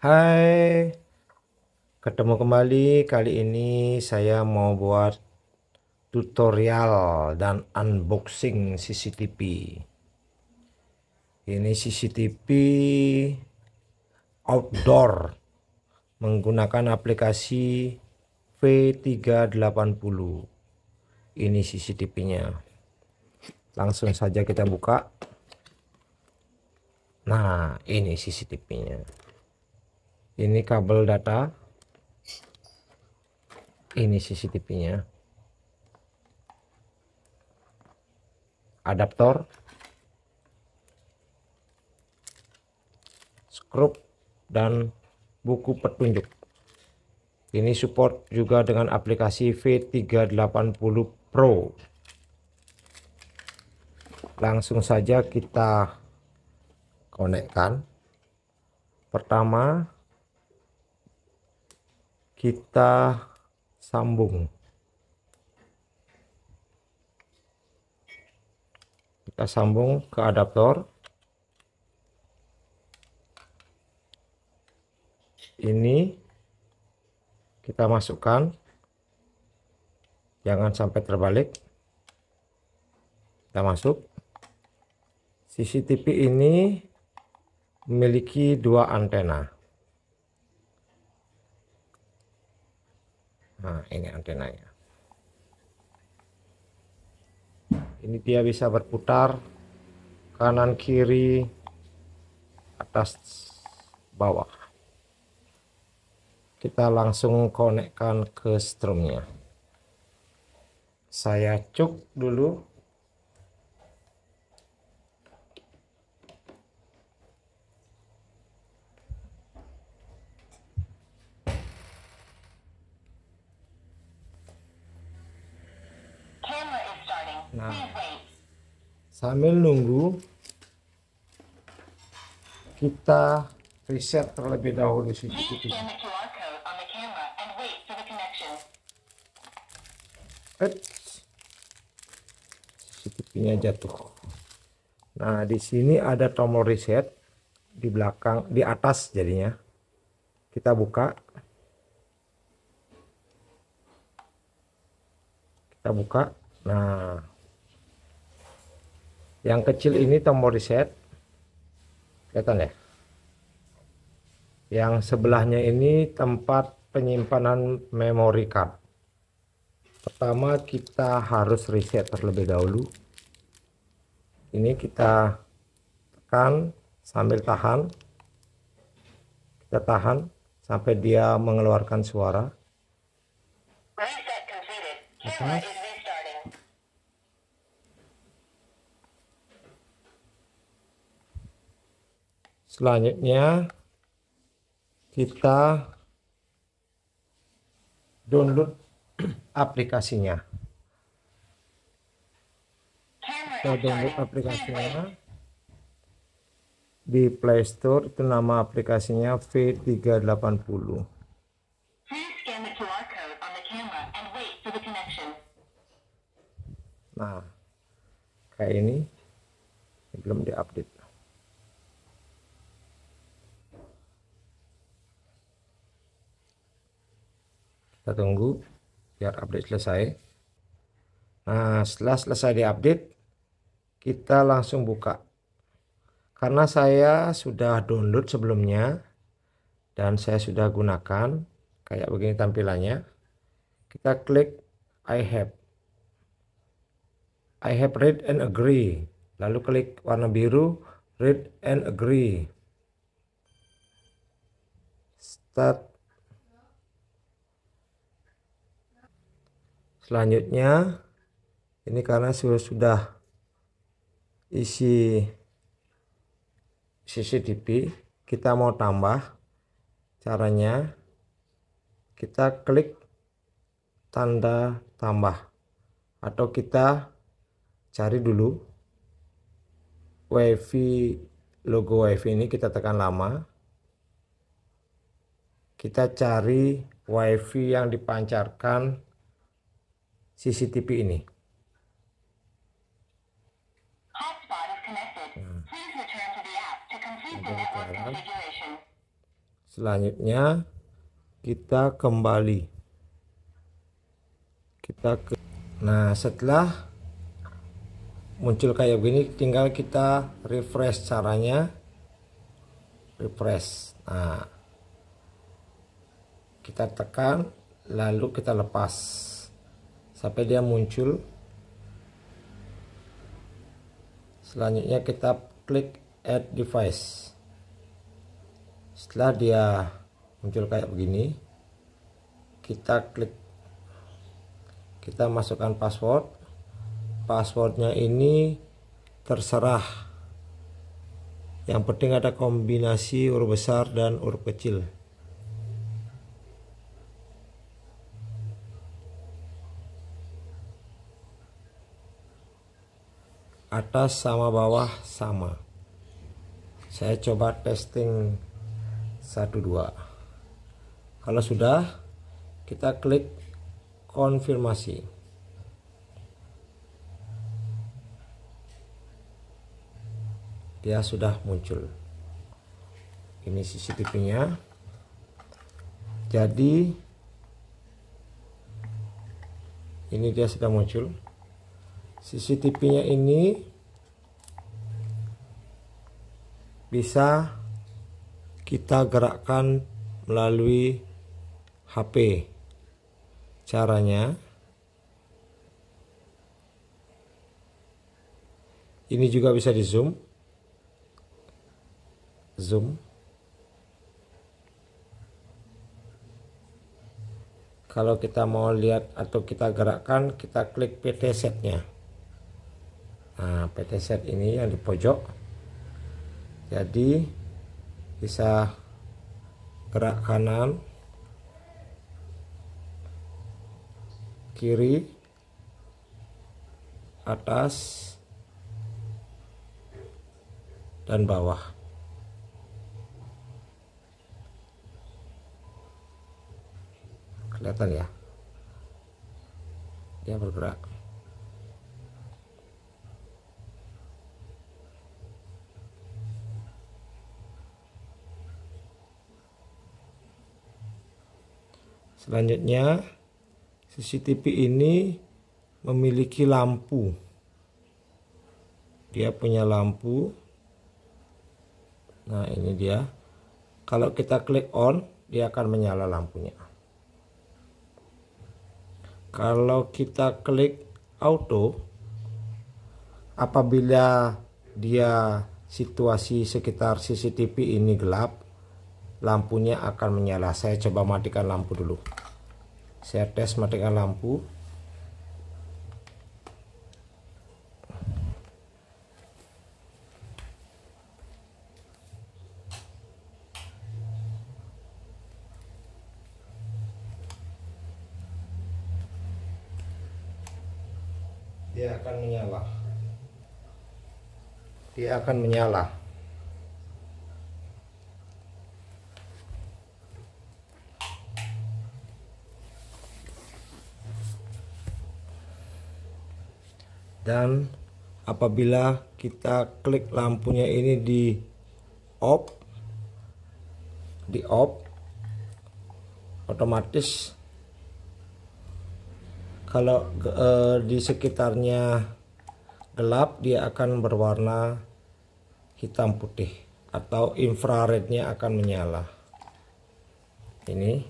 Hai, ketemu kembali. Kali ini saya mau buat tutorial dan unboxing CCTV. Ini CCTV outdoor menggunakan aplikasi V380. Ini CCTV-nya. Langsung saja kita buka. Nah, ini CCTV-nya ini kabel data ini CCTV nya adaptor skrup dan buku petunjuk ini support juga dengan aplikasi V380 Pro langsung saja kita konekkan pertama kita sambung kita sambung ke adaptor ini kita masukkan jangan sampai terbalik kita masuk CCTV ini memiliki dua antena nah ini antenanya ini dia bisa berputar kanan kiri atas bawah kita langsung konekkan ke strumnya saya cuk dulu Nah, sambil nunggu kita reset terlebih dahulu CCTV. CCTV-nya jatuh. Nah, di sini ada tombol reset di belakang, di atas jadinya. Kita buka. Kita buka. Nah, yang kecil ini tombol reset kelihatan ya yang sebelahnya ini tempat penyimpanan memory card pertama kita harus reset terlebih dahulu ini kita tekan sambil tahan kita tahan sampai dia mengeluarkan suara okay. Selanjutnya kita download aplikasinya. Kita download aplikasinya di Play Store itu nama aplikasinya V380. Nah, kayak ini belum diupdate. kita tunggu biar update selesai nah setelah selesai di update kita langsung buka karena saya sudah download sebelumnya dan saya sudah gunakan kayak begini tampilannya kita klik I have I have read and agree lalu klik warna biru read and agree start selanjutnya ini karena sudah sudah isi CCTV kita mau tambah caranya kita klik tanda tambah atau kita cari dulu wifi logo wifi ini kita tekan lama kita cari wifi yang dipancarkan CCTV ini. Selanjutnya kita kembali. Kita ke Nah, setelah muncul kayak begini tinggal kita refresh caranya. Refresh. Nah, kita tekan lalu kita lepas sampai dia muncul selanjutnya kita klik add device setelah dia muncul kayak begini kita klik kita masukkan password passwordnya ini terserah yang penting ada kombinasi huruf besar dan huruf kecil atas sama bawah sama saya coba testing satu dua. kalau sudah kita klik konfirmasi dia sudah muncul ini CCTV nya jadi ini dia sudah muncul CCTV-nya ini bisa kita gerakkan melalui HP. Caranya ini juga bisa di zoom. Zoom. Kalau kita mau lihat atau kita gerakkan, kita klik PT setnya. nya nah PT set ini yang di pojok jadi bisa gerak kanan kiri atas dan bawah kelihatan ya dia bergerak Selanjutnya, CCTV ini memiliki lampu. Dia punya lampu. Nah, ini dia. Kalau kita klik on, dia akan menyala lampunya. Kalau kita klik auto, apabila dia situasi sekitar CCTV ini gelap, lampunya akan menyala saya coba matikan lampu dulu saya tes matikan lampu dia akan menyala dia akan menyala dan apabila kita klik lampunya ini di off di off otomatis kalau eh, di sekitarnya gelap dia akan berwarna hitam putih atau infrarednya akan menyala ini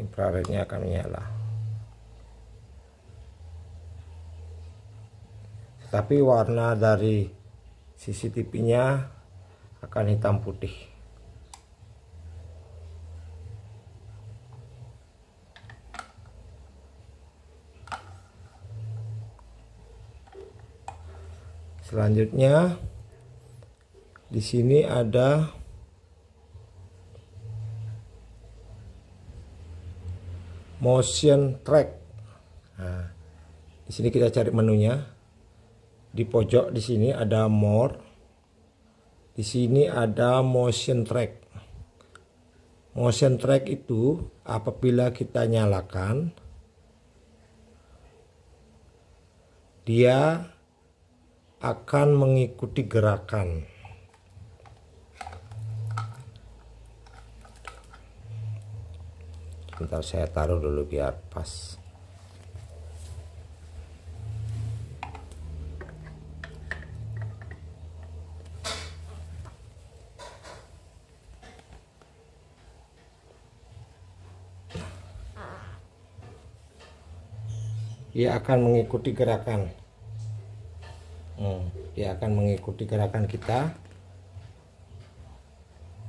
infrarednya akan menyala tapi warna dari CCTV-nya akan hitam putih. Selanjutnya di sini ada motion track. Nah, di sini kita cari menunya di pojok di sini ada more di sini ada motion track motion track itu apabila kita nyalakan dia akan mengikuti gerakan sebentar saya taruh dulu biar pas ia akan mengikuti gerakan hmm, dia akan mengikuti gerakan kita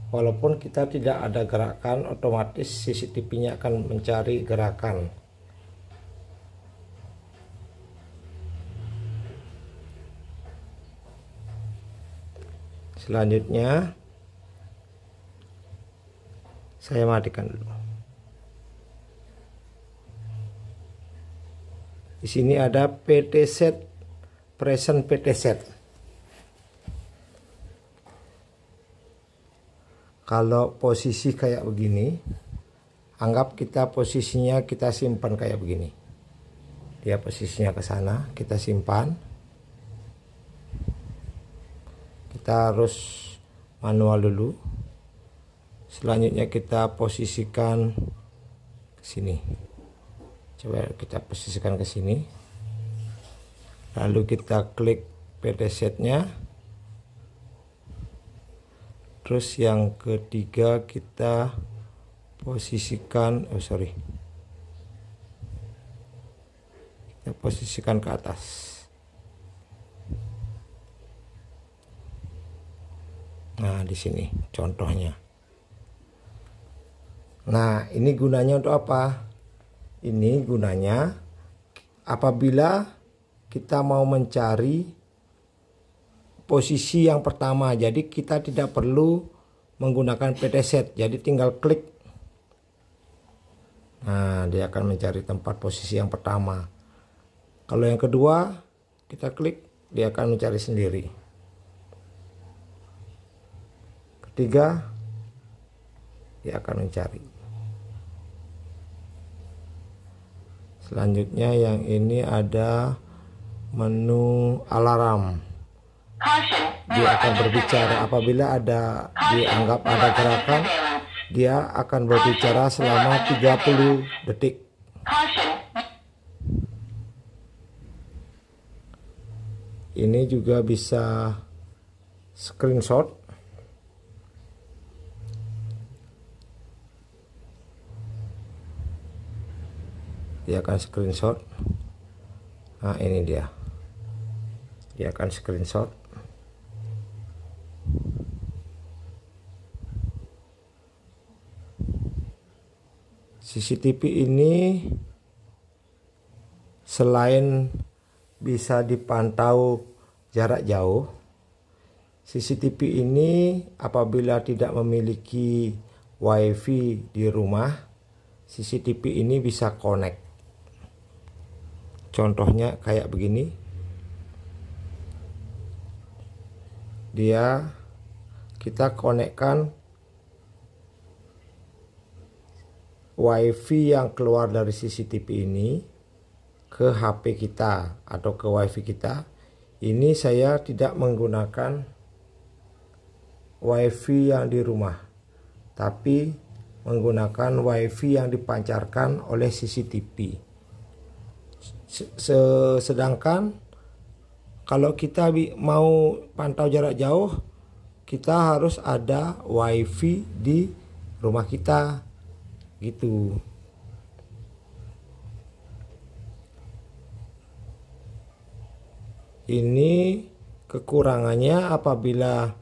walaupun kita tidak ada gerakan otomatis CCTV nya akan mencari gerakan selanjutnya saya matikan dulu Di sini ada PT set present PT set. Kalau posisi kayak begini, anggap kita posisinya kita simpan kayak begini. Dia posisinya ke sana, kita simpan. Kita harus manual dulu. Selanjutnya kita posisikan ke sini coba kita posisikan ke sini lalu kita klik PD setnya terus yang ketiga kita posisikan oh sorry kita posisikan ke atas nah di sini contohnya nah ini gunanya untuk apa ini gunanya apabila kita mau mencari posisi yang pertama. Jadi kita tidak perlu menggunakan PT Jadi tinggal klik. Nah, dia akan mencari tempat posisi yang pertama. Kalau yang kedua, kita klik, dia akan mencari sendiri. Ketiga, dia akan mencari. Selanjutnya yang ini ada menu alarm. Dia akan berbicara apabila ada dianggap ada gerakan, dia akan berbicara selama 30 detik. Ini juga bisa screenshot dia akan screenshot nah ini dia dia akan screenshot CCTV ini selain bisa dipantau jarak jauh CCTV ini apabila tidak memiliki WiFi di rumah, CCTV ini bisa connect. Contohnya kayak begini. Dia kita konekkan WiFi yang keluar dari CCTV ini ke HP kita atau ke WiFi kita. Ini saya tidak menggunakan WiFi yang di rumah, tapi menggunakan WiFi yang dipancarkan oleh CCTV sedangkan kalau kita mau pantau jarak jauh kita harus ada wifi di rumah kita gitu ini kekurangannya apabila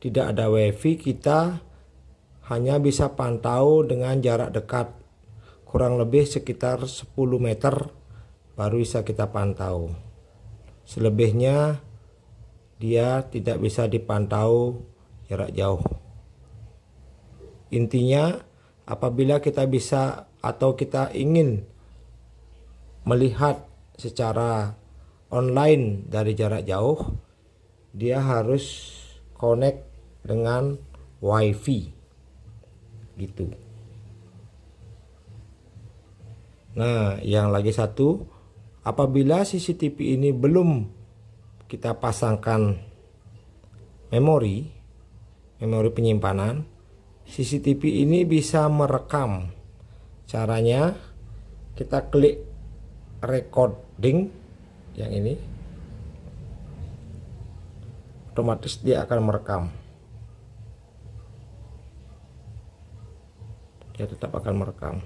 tidak ada wifi kita hanya bisa pantau dengan jarak dekat kurang lebih sekitar 10 meter baru bisa kita pantau. Selebihnya dia tidak bisa dipantau jarak jauh. Intinya apabila kita bisa atau kita ingin melihat secara online dari jarak jauh, dia harus connect dengan WiFi gitu. Nah, yang lagi satu apabila CCTV ini belum kita pasangkan memori memori penyimpanan CCTV ini bisa merekam caranya kita klik recording yang ini otomatis dia akan merekam dia tetap akan merekam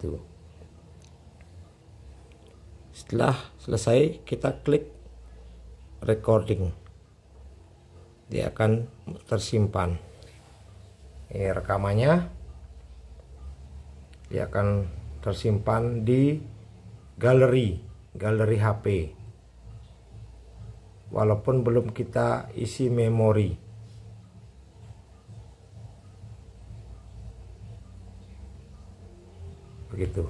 itu setelah selesai kita klik recording dia akan tersimpan ini rekamannya dia akan tersimpan di galeri galeri HP walaupun belum kita isi memori begitu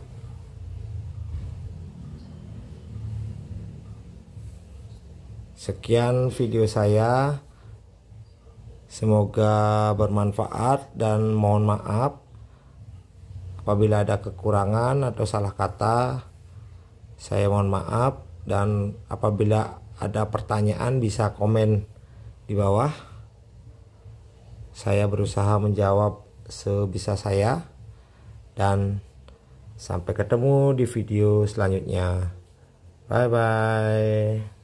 sekian video saya semoga bermanfaat dan mohon maaf apabila ada kekurangan atau salah kata saya mohon maaf dan apabila ada pertanyaan bisa komen di bawah saya berusaha menjawab sebisa saya dan Sampai ketemu di video selanjutnya. Bye bye.